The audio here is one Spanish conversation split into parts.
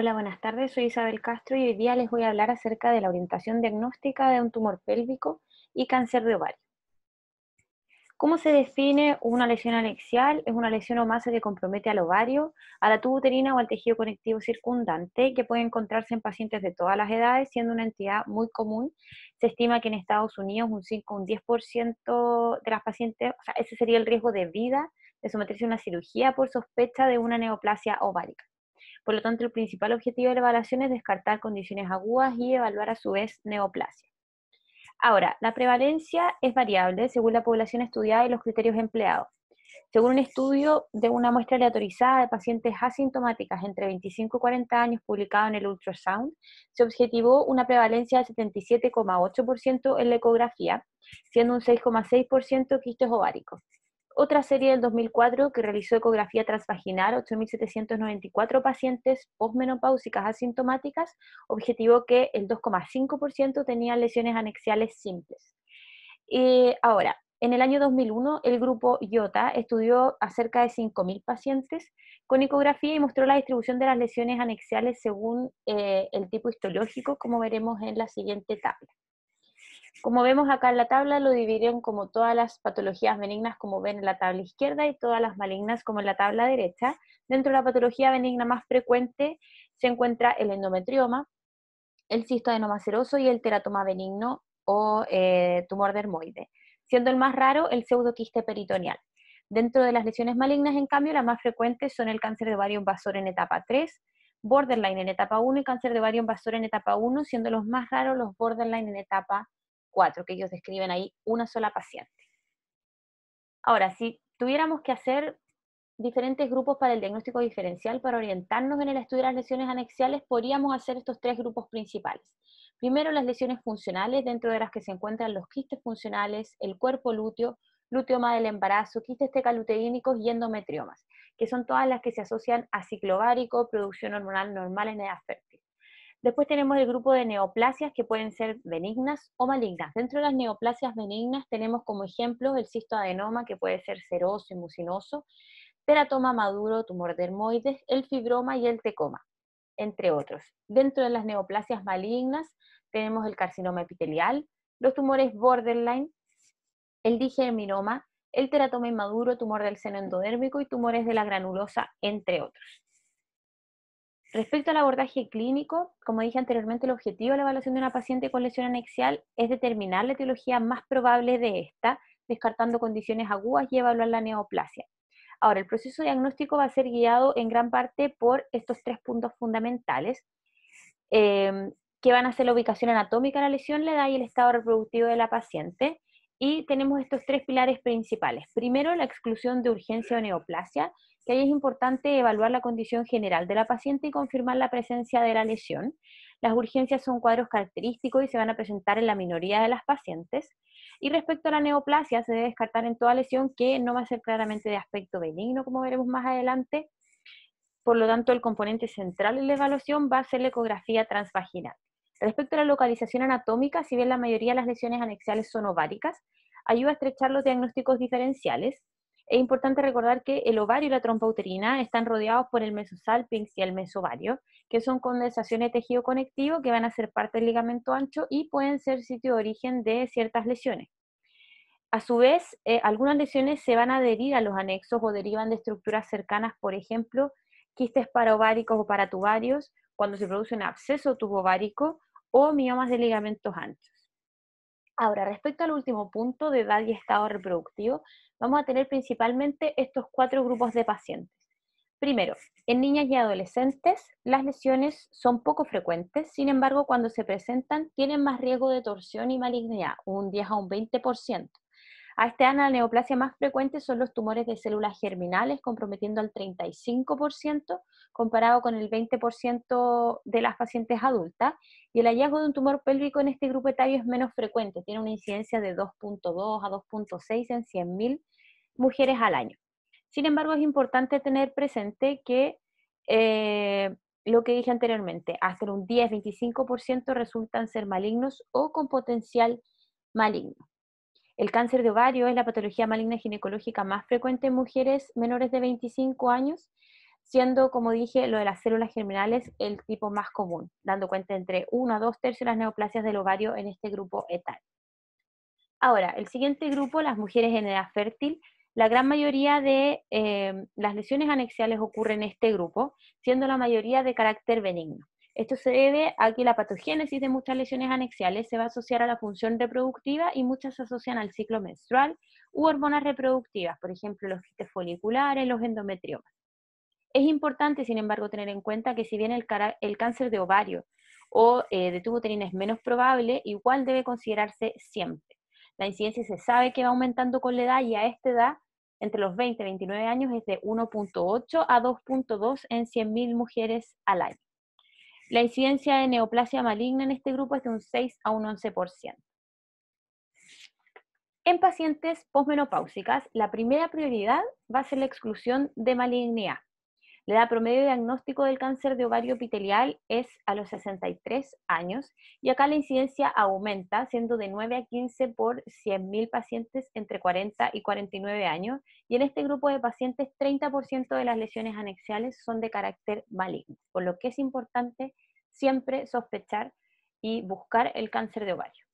Hola, buenas tardes. Soy Isabel Castro y hoy día les voy a hablar acerca de la orientación diagnóstica de un tumor pélvico y cáncer de ovario. ¿Cómo se define una lesión anexial? Es una lesión o masa que compromete al ovario, a la tubuterina uterina o al tejido conectivo circundante, que puede encontrarse en pacientes de todas las edades, siendo una entidad muy común. Se estima que en Estados Unidos un 5 o un 10% de las pacientes, o sea, ese sería el riesgo de vida de someterse a una cirugía por sospecha de una neoplasia ovárica. Por lo tanto, el principal objetivo de la evaluación es descartar condiciones agudas y evaluar a su vez neoplasia. Ahora, la prevalencia es variable según la población estudiada y los criterios empleados. Según un estudio de una muestra aleatorizada de pacientes asintomáticas entre 25 y 40 años publicado en el Ultrasound, se objetivó una prevalencia del 77,8% en la ecografía, siendo un 6,6% quistes ováricos. Otra serie del 2004 que realizó ecografía transvaginal, 8.794 pacientes posmenopáusicas asintomáticas, objetivo que el 2,5% tenían lesiones anexiales simples. Y eh, ahora, en el año 2001, el grupo IOTA estudió a cerca de 5.000 pacientes con ecografía y mostró la distribución de las lesiones anexiales según eh, el tipo histológico, como veremos en la siguiente tabla. Como vemos acá en la tabla, lo dividieron como todas las patologías benignas, como ven en la tabla izquierda, y todas las malignas, como en la tabla derecha. Dentro de la patología benigna más frecuente se encuentra el endometrioma, el cisto adenomaceroso y el teratoma benigno o eh, tumor dermoide, siendo el más raro el pseudoquiste peritoneal. Dentro de las lesiones malignas, en cambio, las más frecuentes son el cáncer de ovario invasor en etapa 3, borderline en etapa 1 y cáncer de ovario invasor en etapa 1, siendo los más raros los borderline en etapa cuatro que ellos describen ahí, una sola paciente. Ahora, si tuviéramos que hacer diferentes grupos para el diagnóstico diferencial, para orientarnos en el estudio de las lesiones anexiales, podríamos hacer estos tres grupos principales. Primero, las lesiones funcionales, dentro de las que se encuentran los quistes funcionales, el cuerpo lúteo, luteoma del embarazo, quistes tecaluteínicos y endometriomas, que son todas las que se asocian a ciclovárico, producción hormonal normal en edad fértil. Después tenemos el grupo de neoplasias que pueden ser benignas o malignas. Dentro de las neoplasias benignas tenemos como ejemplo el cistoadenoma que puede ser seroso y mucinoso, teratoma maduro, tumor dermoides, el fibroma y el tecoma, entre otros. Dentro de las neoplasias malignas tenemos el carcinoma epitelial, los tumores borderline, el digerminoma, el teratoma inmaduro, tumor del seno endodérmico y tumores de la granulosa, entre otros. Respecto al abordaje clínico, como dije anteriormente, el objetivo de la evaluación de una paciente con lesión anexial es determinar la etiología más probable de esta, descartando condiciones agudas y evaluar la neoplasia. Ahora, el proceso diagnóstico va a ser guiado en gran parte por estos tres puntos fundamentales, em, que van a ser la ubicación anatómica de la lesión, la edad y el estado reproductivo de la paciente. Y tenemos estos tres pilares principales. Primero, la exclusión de urgencia o neoplasia, que ahí es importante evaluar la condición general de la paciente y confirmar la presencia de la lesión. Las urgencias son cuadros característicos y se van a presentar en la minoría de las pacientes. Y respecto a la neoplasia, se debe descartar en toda lesión que no va a ser claramente de aspecto benigno, como veremos más adelante. Por lo tanto, el componente central de la evaluación va a ser la ecografía transvaginal. Respecto a la localización anatómica, si bien la mayoría de las lesiones anexiales son ováricas, ayuda a estrechar los diagnósticos diferenciales, es importante recordar que el ovario y la trompa uterina están rodeados por el mesosalpinx y el mesovario, que son condensaciones de tejido conectivo que van a ser parte del ligamento ancho y pueden ser sitio de origen de ciertas lesiones. A su vez, eh, algunas lesiones se van a adherir a los anexos o derivan de estructuras cercanas, por ejemplo, quistes paraováricos o paratubarios, cuando se produce un absceso tubovárico o miomas de ligamentos anchos. Ahora, respecto al último punto de edad y estado reproductivo, vamos a tener principalmente estos cuatro grupos de pacientes. Primero, en niñas y adolescentes las lesiones son poco frecuentes, sin embargo, cuando se presentan tienen más riesgo de torsión y malignidad, un 10 a un 20%. A este año la neoplasia más frecuente son los tumores de células germinales, comprometiendo al 35%, comparado con el 20% de las pacientes adultas. Y el hallazgo de un tumor pélvico en este grupo etario es menos frecuente, tiene una incidencia de 2.2 a 2.6 en 100.000 mujeres al año. Sin embargo, es importante tener presente que eh, lo que dije anteriormente, hasta un 10-25% resultan ser malignos o con potencial maligno. El cáncer de ovario es la patología maligna ginecológica más frecuente en mujeres menores de 25 años, siendo, como dije, lo de las células germinales el tipo más común, dando cuenta entre 1 a 2 tercios de las neoplasias del ovario en este grupo etal. Ahora, el siguiente grupo, las mujeres en edad fértil, la gran mayoría de eh, las lesiones anexiales ocurren en este grupo, siendo la mayoría de carácter benigno. Esto se debe a que la patogénesis de muchas lesiones anexiales se va a asociar a la función reproductiva y muchas se asocian al ciclo menstrual u hormonas reproductivas, por ejemplo, los quistes foliculares, los endometriomas. Es importante, sin embargo, tener en cuenta que si bien el, cáncer de ovario o eh, de tubo uterino es menos probable, igual debe considerarse siempre. La incidencia se sabe que va aumentando con la edad y a esta edad, entre los 20 y 29 años, es de 1.8 a 2.2 en 100.000 mujeres al año. La incidencia de neoplasia maligna en este grupo es de un 6 a un 11%. En pacientes posmenopáusicas, la primera prioridad va a ser la exclusión de malignidad. La edad promedio de diagnóstico del cáncer de ovario epitelial es a los 63 años y acá la incidencia aumenta, siendo de 9 a 15 por 100.000 pacientes entre 40 y 49 años. Y en este grupo de pacientes, 30% de las lesiones anexiales son de carácter maligno, por lo que es importante siempre sospechar y buscar el cáncer de ovario.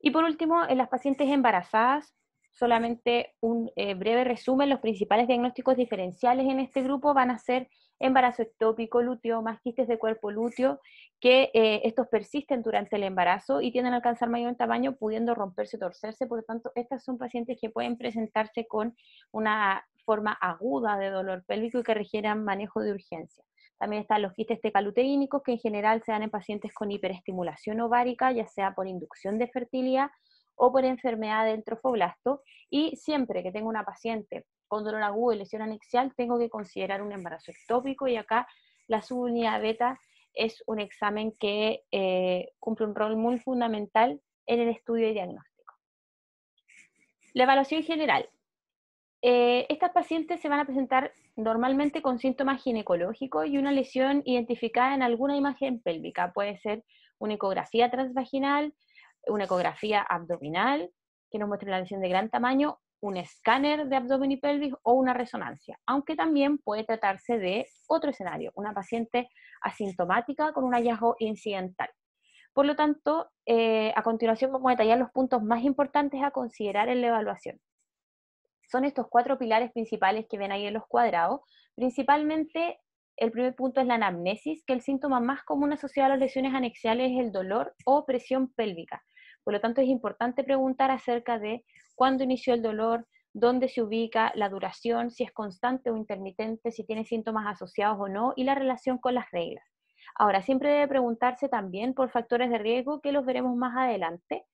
Y por último, en las pacientes embarazadas, solamente un eh, breve resumen, los principales diagnósticos diferenciales en este grupo van a ser embarazo ectópico, lúteo, más quistes de cuerpo lúteo, que eh, estos persisten durante el embarazo y tienden a alcanzar mayor tamaño, pudiendo romperse, torcerse. Por lo tanto, estas son pacientes que pueden presentarse con una forma aguda de dolor pélvico y que requieran manejo de urgencia. También están los quistes tecaluteínicos, que en general se dan en pacientes con hiperestimulación ovárica, ya sea por inducción de fertilidad o por enfermedad del trofoblasto. Y siempre que tengo una paciente con dolor agudo y lesión anexial, tengo que considerar un embarazo ectópico y acá la subunidad beta es un examen que eh, cumple un rol muy fundamental en el estudio y diagnóstico. La evaluación general. Eh, estas pacientes se van a presentar normalmente con síntomas ginecológicos y una lesión identificada en alguna imagen pélvica. Puede ser una ecografía transvaginal, una ecografía abdominal que nos muestre una lesión de gran tamaño, un escáner de abdomen y pelvis o una resonancia, aunque también puede tratarse de otro escenario, una paciente asintomática con un hallazgo incidental. Por lo tanto, eh, a continuación vamos a detallar los puntos más importantes a considerar en la evaluación. Son estos cuatro pilares principales que ven ahí en los cuadrados, principalmente el primer punto es la anamnesis, que el síntoma más común asociado a las lesiones anexiales es el dolor o presión pélvica. Por lo tanto, es importante preguntar acerca de cuándo inició el dolor, dónde se ubica, la duración, si es constante o intermitente, si tiene síntomas asociados o no y la relación con las reglas. Ahora, siempre debe preguntarse también por factores de riesgo que los veremos más adelante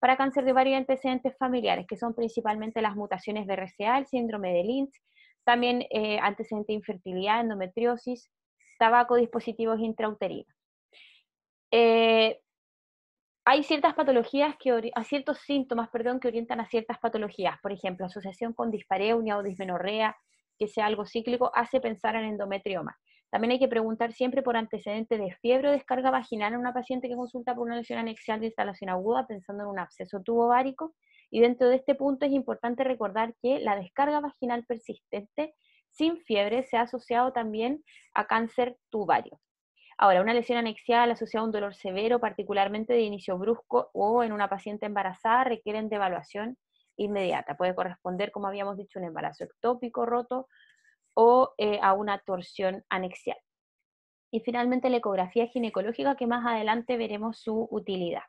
para cáncer de varios antecedentes familiares, que son principalmente las mutaciones BRCA, el síndrome de Lynch, también eh, antecedente de infertilidad, endometriosis, tabaco, dispositivos intrauterinos. Eh, hay ciertas patologías que a ciertos síntomas, perdón, que orientan a ciertas patologías, por ejemplo, asociación con dispareunia o dismenorrea, que sea algo cíclico, hace pensar en endometrioma. También hay que preguntar siempre por antecedente de fiebre o descarga vaginal en una paciente que consulta por una lesión anexial de instalación aguda, pensando en un absceso tubo y dentro de este punto es importante recordar que la descarga vaginal persistente sin fiebre se ha asociado también a cáncer tubario. Ahora, una lesión anexial asociada a un dolor severo, particularmente de inicio brusco o en una paciente embarazada, requieren de evaluación inmediata. Puede corresponder, como habíamos dicho, un embarazo ectópico roto o eh, a una torsión anexial. Y finalmente la ecografía ginecológica, que más adelante veremos su utilidad.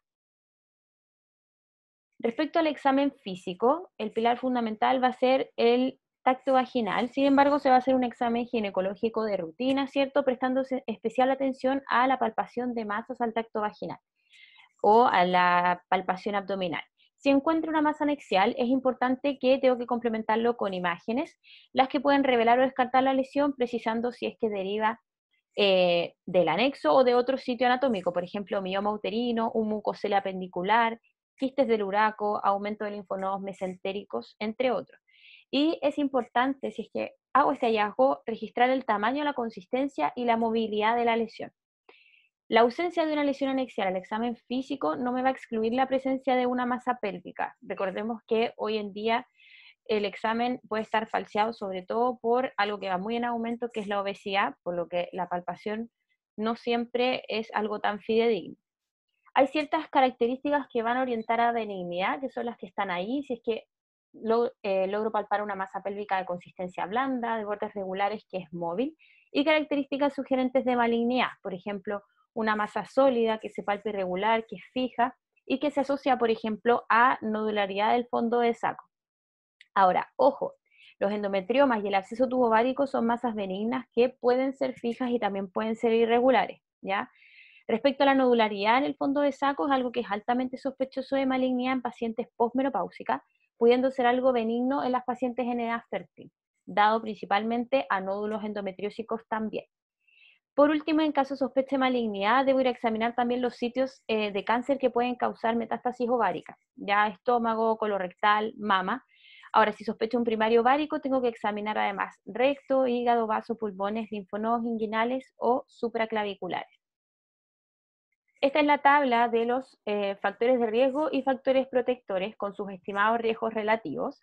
Respecto al examen físico, el pilar fundamental va a ser el tacto vaginal, sin embargo se va a hacer un examen ginecológico de rutina, ¿cierto? prestando especial atención a la palpación de masas al tacto vaginal o a la palpación abdominal. Si encuentro una masa anexial, es importante que tengo que complementarlo con imágenes, las que pueden revelar o descartar la lesión, precisando si es que deriva eh, del anexo o de otro sitio anatómico, por ejemplo, mioma uterino, un mucosela pendicular, quistes del uraco, aumento de linfonodos mesentéricos, entre otros. Y es importante, si es que hago este hallazgo, registrar el tamaño, la consistencia y la movilidad de la lesión. La ausencia de una lesión anexial al examen físico no me va a excluir la presencia de una masa pélvica. Recordemos que hoy en día el examen puede estar falseado sobre todo por algo que va muy en aumento, que es la obesidad, por lo que la palpación no siempre es algo tan fidedigno hay ciertas características que van a orientar a benignidad, que son las que están ahí, si es que eh, logro palpar una masa pélvica de consistencia blanda, de bordes regulares que es móvil, y características sugerentes de malignidad, por ejemplo, una masa sólida que se palpe irregular, que es fija y que se asocia, por ejemplo, a nodularidad del fondo de saco. Ahora, ojo, los endometriomas y el absceso tubovárico son masas benignas que pueden ser fijas y también pueden ser irregulares, ¿ya? Respecto a la nodularidad en el fondo de saco, es algo que es altamente sospechoso de malignidad en pacientes posmenopáusicas, pudiendo ser algo benigno en las pacientes en edad fértil, dado principalmente a nódulos endometriósicos también. Por último, en caso sospeche sospecha malignidad, debo ir a examinar también los sitios eh, de cáncer que pueden causar metástasis ováricas, ya estómago, colorectal, mama. Ahora, si sospecho un primario ovárico, tengo que examinar además recto, hígado, vaso, pulmones, linfonodos inguinales o supraclaviculares. Esta es la tabla de los eh, factores de riesgo y factores protectores con sus estimados riesgos relativos.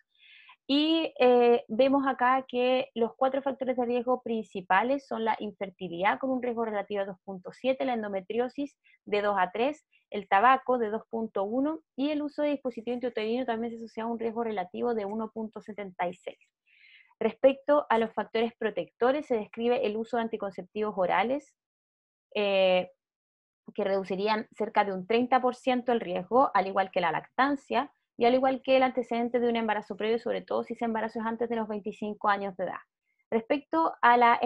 Y eh, vemos acá que los cuatro factores de riesgo principales son la infertilidad con un riesgo relativo de 2.7, la endometriosis de 2 a 3, el tabaco de 2.1 y el uso de dispositivo intrauterino también se asocia a un riesgo relativo de 1.76. Respecto a los factores protectores, se describe el uso de anticonceptivos orales, eh, que reducirían cerca de un 30% el riesgo, al igual que la lactancia y al igual que el antecedente de un embarazo previo, sobre todo si ese embarazo es antes de los 25 años de edad. Respecto a la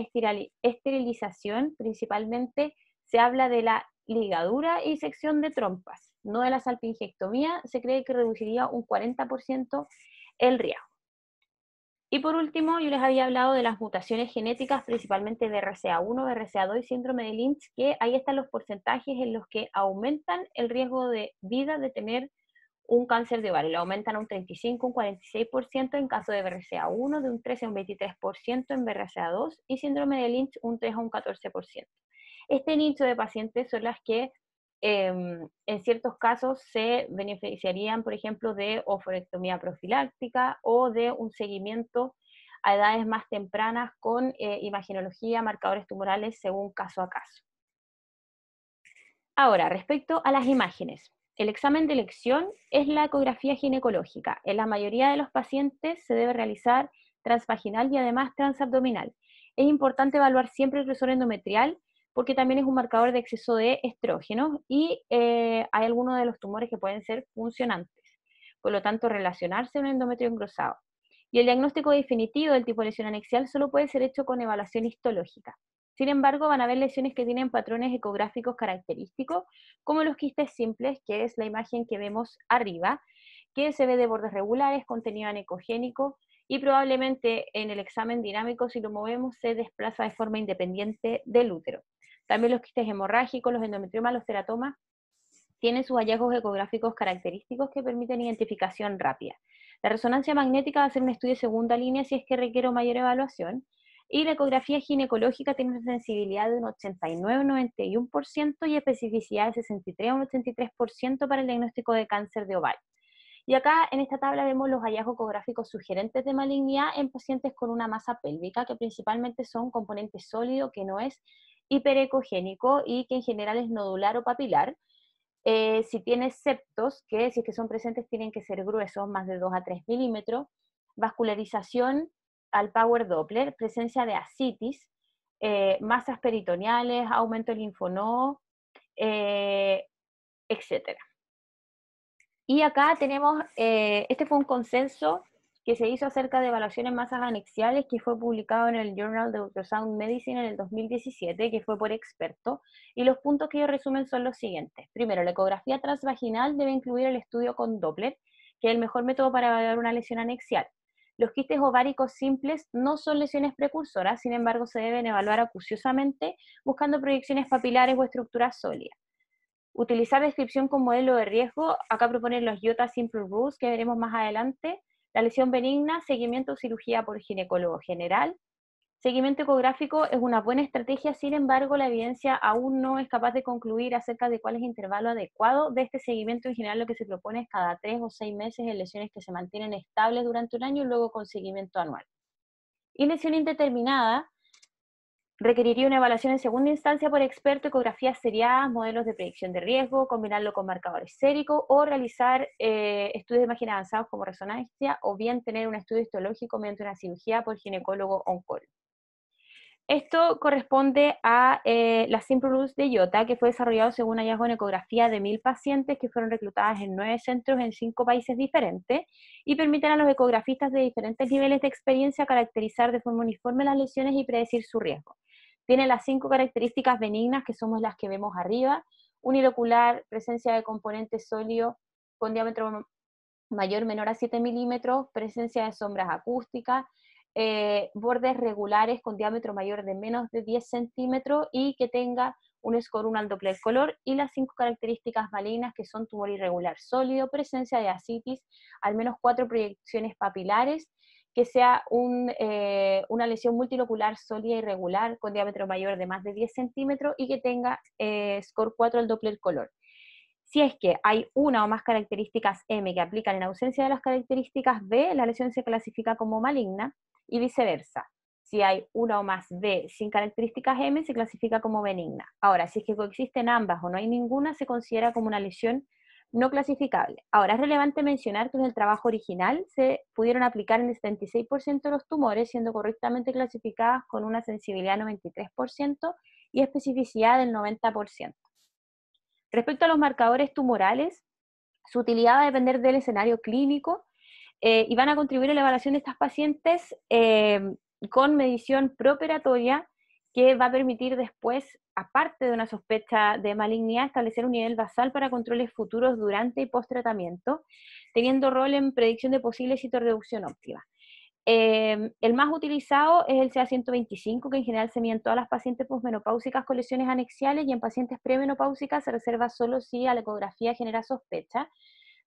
esterilización, principalmente se habla de la ligadura y sección de trompas, no de la salpingectomía, se cree que reduciría un 40% el riesgo. Y por último, yo les había hablado de las mutaciones genéticas, principalmente brca 1 brca 2 y síndrome de Lynch, que ahí están los porcentajes en los que aumentan el riesgo de vida de tener un cáncer de ovario. Lo aumentan a un 35, un 46% en caso de BRCA1, de un 13 a un 23% en BRCA2 y síndrome de Lynch un 3 a un 14%. Este nicho de pacientes son las que Em, en ciertos casos se beneficiarían, por ejemplo, de oforectomía profiláctica o de un seguimiento a edades más tempranas con eh, imaginología, marcadores tumorales según caso a caso. Ahora, respecto a las imágenes. El examen de elección es la ecografía ginecológica. En la mayoría de los pacientes se debe realizar transvaginal y además transabdominal. Es importante evaluar siempre el grosor endometrial porque también es un marcador de exceso de estrógenos y eh, hay algunos de los tumores que pueden ser funcionantes, por lo tanto relacionarse a un endometrio engrosado. Y el diagnóstico definitivo del tipo de lesión anexial solo puede ser hecho con evaluación histológica. Sin embargo, van a haber lesiones que tienen patrones ecográficos característicos, como los quistes simples, que es la imagen que vemos arriba, que se ve de bordes regulares, contenido anecogénico, y probablemente en el examen dinámico, si lo movemos, se desplaza de forma independiente del útero. También los quistes hemorrágicos, los endometriomas, los teratomas, tienen sus hallazgos ecográficos característicos que permiten identificación rápida. La resonancia magnética va a ser un estudio de segunda línea si es que requiere mayor evaluación. Y la ecografía ginecológica tiene una sensibilidad de un 89-91% y especificidad de 63-83% para el diagnóstico de cáncer de ovario. Y acá en esta tabla vemos los hallazgos ecográficos sugerentes de malignidad en pacientes con una masa pélvica, que principalmente son componentes sólido que no es hiperecogénico y que en general es nodular o papilar. Eh, si tiene septos, que si es que son presentes tienen que ser gruesos, más de 2 a 3 milímetros, vascularización al power Doppler, presencia de ascitis, eh, masas peritoneales, aumento del linfonodo, eh, etc. Y acá tenemos, este fue un consenso que se hizo acerca de evaluaciones masas anexiales que fue publicado en el Journal of Ultrasound Medicine en el 2017, que fue por experto, y los puntos que ellos resumen son los siguientes. Primero, la ecografía transvaginal debe incluir el estudio con Doppler, que es el mejor método para evaluar una lesión anexial. Los quistes ováricos simples no son lesiones precursoras, sin embargo, se deben evaluar acuciosamente buscando proyecciones papilares o estructuras sólidas. Utilizar descripción con modelo de riesgo, acá proponen los IOTA Simple Rules que veremos más adelante. La lesión benigna, seguimiento o cirugía por ginecólogo general. Seguimiento ecográfico es una buena estrategia, sin embargo, la evidencia aún no es capaz de concluir acerca de cuál es el intervalo adecuado de este seguimiento. En general, lo que se propone es cada tres o seis meses en lesiones que se mantienen estables durante un año y luego con seguimiento anual. Y lesión indeterminada, Requeriría una evaluación en segunda instancia por experto, ecografías seriadas, modelos de predicción de riesgo, combinarlo con marcadores séricos o realizar eh, estudios de imagen avanzados como resonancia o bien tener un estudio histológico mediante una cirugía por ginecólogo on-call. Esto corresponde a eh, la simple Rules de Iota, que fue desarrollado según hallazgo en ecografía de mil pacientes que fueron reclutadas en nueve centros en cinco países diferentes y permiten a los ecografistas de diferentes niveles de experiencia caracterizar de forma uniforme las lesiones y predecir su riesgo. Tiene las cinco características benignas que somos las que vemos arriba, unilocular, presencia de componente sólido con diámetro mayor menor a 7 milímetros, presencia de sombras acústicas, eh, bordes regulares con diámetro mayor de menos de 10 centímetros y que tenga un score al al del color y las cinco características malignas que son tumor irregular sólido, presencia de asitis, al menos cuatro proyecciones papilares, que sea eh, una lesión multilocular sólida irregular con diámetro mayor de más de 10 centímetros y que tenga eh, score 4 al Doppler color. Si es que hay una o más características M que aplican en ausencia de las características B, la lesión se clasifica como maligna y viceversa. Si hay una o más B sin características M, se clasifica como benigna. Ahora, si es que coexisten ambas o no hay ninguna, se considera como una lesión no clasificable. Ahora, es relevante mencionar que en el trabajo original se pudieron aplicar en el 76% de los tumores, siendo correctamente clasificadas con una sensibilidad del 93% y especificidad del 90%. Respecto a los marcadores tumorales, su utilidad va a depender del escenario clínico eh, y van a contribuir a la evaluación de estas pacientes eh, con medición preoperatoria que va a permitir después aparte de una sospecha de malignidad, establecer un nivel basal para controles futuros durante y post-tratamiento, teniendo rol en predicción de posible citorreducción óptima. Em, el más utilizado es el CA125, que en general se mide en todas las pacientes posmenopáusicas con lesiones anexiales y en pacientes premenopáusicas se reserva solo si a la ecografía genera sospecha,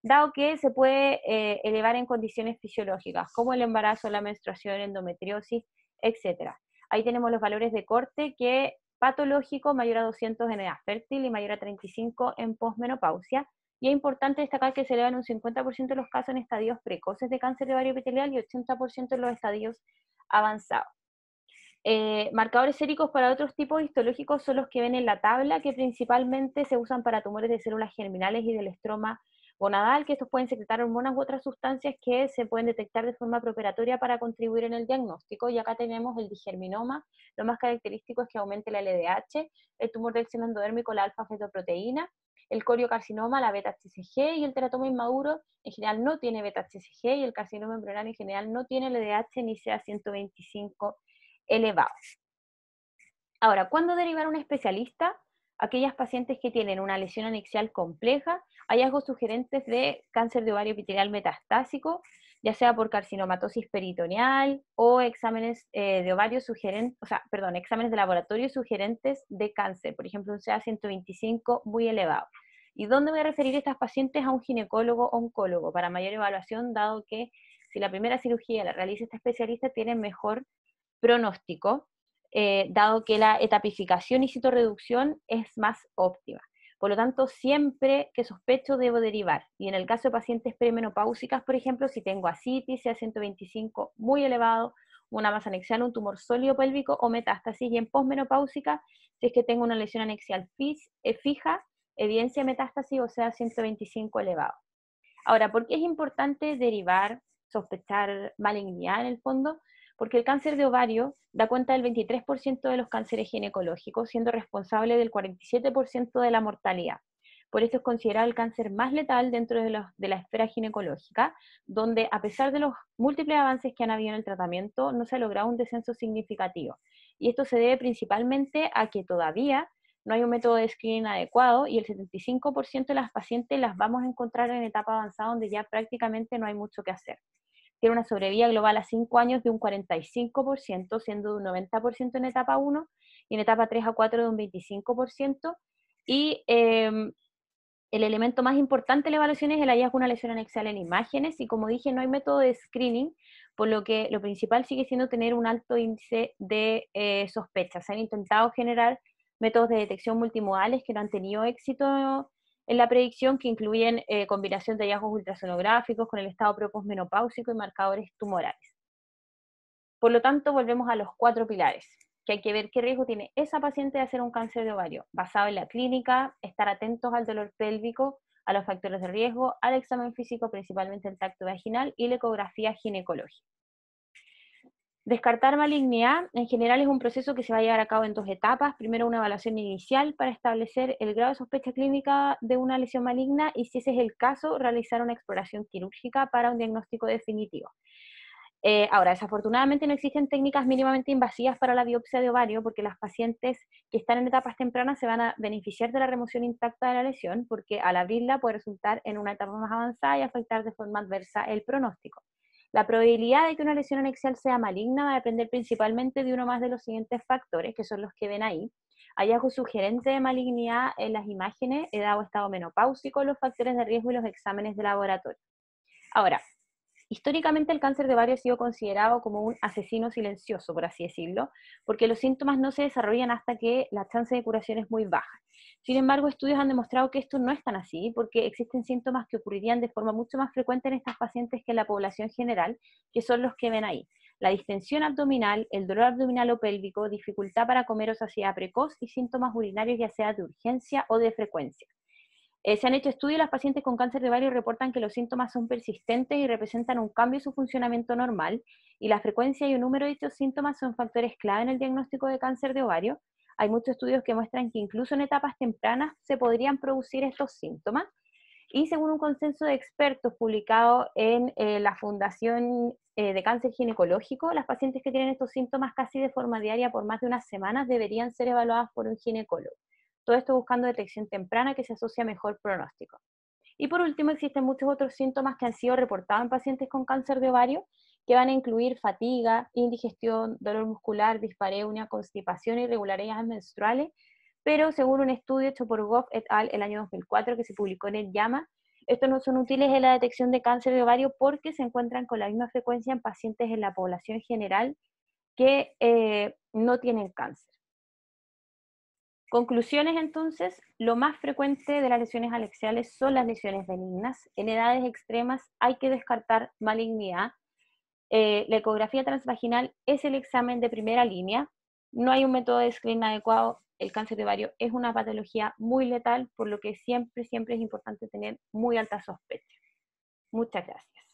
dado que se puede eh, elevar en condiciones fisiológicas, como el embarazo, la menstruación, endometriosis, etc. Ahí tenemos los valores de corte que patológico mayor a 200 en edad fértil y mayor a 35 en posmenopausia. Y es importante destacar que se elevan un 50% de los casos en estadios precoces de cáncer de ovario epitelial y 80% en los estadios avanzados. Eh, marcadores séricos para otros tipos histológicos son los que ven en la tabla, que principalmente se usan para tumores de células germinales y del estroma gonadal, que estos pueden secretar hormonas u otras sustancias que se pueden detectar de forma preparatoria para contribuir en el diagnóstico. Y acá tenemos el digerminoma, lo más característico es que aumente la LDH, el tumor del seno endodérmico, la alfa-fetoproteína, el coriocarcinoma, la beta-HCG y el teratoma inmaduro en general no tiene beta-HCG y el carcinoma embrionario en general no tiene LDH ni sea 125 elevado. Ahora, ¿cuándo derivar a un especialista? aquellas pacientes que tienen una lesión anexial compleja, hallazgos sugerentes de cáncer de ovario epitelial metastásico, ya sea por carcinomatosis peritoneal o exámenes eh, de ovario sugerentes, o perdón, exámenes de laboratorio sugerentes de cáncer, por ejemplo, un CA125 muy elevado. ¿Y dónde voy a referir estas pacientes? A un ginecólogo oncólogo para mayor evaluación, dado que si la primera cirugía la realiza este especialista, tiene mejor pronóstico eh, dado que la etapificación y citorreducción es más óptima. Por lo tanto, siempre que sospecho debo derivar. Y en el caso de pacientes premenopáusicas, por ejemplo, si tengo ascitis, sea 125 muy elevado, una masa anexial, un tumor sólido pélvico o metástasis. Y en posmenopáusica, si es que tengo una lesión anexial eh, fija, evidencia de metástasis o sea 125 elevado. Ahora, ¿por qué es importante derivar, sospechar malignidad en el fondo? porque el cáncer de ovario da cuenta del 23% de los cánceres ginecológicos, siendo responsable del 47% de la mortalidad. Por esto es considerado el cáncer más letal dentro de, de, la esfera ginecológica, donde a pesar de los múltiples avances que han habido en el tratamiento, no se ha logrado un descenso significativo. Y esto se debe principalmente a que todavía no hay un método de screening adecuado y el 75% de las pacientes las vamos a encontrar en etapa avanzada donde ya prácticamente no hay mucho que hacer tiene una sobrevida global a 5 años de un 45%, siendo de un 90% en etapa 1 y en etapa 3 a 4 de un 25%. Y em, el elemento más importante de la evaluación es el hallazgo de una lesión anexal en imágenes y como dije, no hay método de screening, por lo que lo principal sigue siendo tener un alto índice de eh, sospechas. Se han intentado generar métodos de detección multimodales que no han tenido éxito en la predicción que incluyen eh, combinación de hallazgos ultrasonográficos con el estado preposmenopáusico y marcadores tumorales. Por lo tanto, volvemos a los cuatro pilares, que hay que ver qué riesgo tiene esa paciente de hacer un cáncer de ovario, basado en la clínica, estar atentos al dolor pélvico, a los factores de riesgo, al examen físico, principalmente el tacto vaginal y la ecografía ginecológica. Descartar malignidad en general es un proceso que se va a llevar a cabo en dos etapas. Primero una evaluación inicial para establecer el grado de sospecha clínica de una lesión maligna y si ese es el caso, realizar una exploración quirúrgica para un diagnóstico definitivo. Eh, ahora, desafortunadamente no existen técnicas mínimamente invasivas para la biopsia de ovario porque las pacientes que están en etapas tempranas se van a beneficiar de la remoción intacta de la lesión porque al abrirla puede resultar en una etapa más avanzada y afectar de forma adversa el pronóstico. La probabilidad de que una lesión anexial sea maligna va a depender principalmente de uno más de los siguientes factores, que son los que ven ahí. Hallazgo sugerente de malignidad en las imágenes, edad o estado menopáusico, los factores de riesgo y los exámenes de laboratorio. Ahora, históricamente el cáncer de ovario ha sido considerado como un asesino silencioso, por así decirlo, porque los síntomas no se desarrollan hasta que la chance de curación es muy baja. Sin embargo, estudios han demostrado que esto no es así, porque existen síntomas que ocurrirían de forma mucho más frecuente en estas pacientes que en la población general, que son los que ven ahí. La distensión abdominal, el dolor abdominal o pélvico, dificultad para comer o saciedad precoz y síntomas urinarios ya sea de urgencia o de frecuencia. Eh, se han hecho estudios, y las pacientes con cáncer de ovario reportan que los síntomas son persistentes y representan un cambio en su funcionamiento normal y la frecuencia y el número de estos síntomas son factores clave en el diagnóstico de cáncer de ovario hay muchos estudios que muestran que incluso en etapas tempranas se podrían producir estos síntomas. Y según un consenso de expertos publicado en eh, la Fundación eh, de Cáncer Ginecológico, las pacientes que tienen estos síntomas casi de forma diaria por más de unas semanas deberían ser evaluadas por un ginecólogo. Todo esto buscando detección temprana que se asocia a mejor pronóstico. Y por último, existen muchos otros síntomas que han sido reportados en pacientes con cáncer de ovario que van a incluir fatiga, indigestión, dolor muscular, dispareunia, constipación, irregularidades menstruales, pero según un estudio hecho por Goff et al. el año 2004 que se publicó en el JAMA, estos no son útiles en la detección de cáncer de ovario porque se encuentran con la misma frecuencia en pacientes en la población general que eh, no tienen cáncer. Conclusiones entonces, lo más frecuente de las lesiones alexiales son las lesiones benignas. En edades extremas hay que descartar malignidad eh, la ecografía transvaginal es el examen de primera línea. No hay un método de screening adecuado. El cáncer de ovario es una patología muy letal, por lo que siempre, siempre es importante tener muy alta sospecha. Muchas gracias.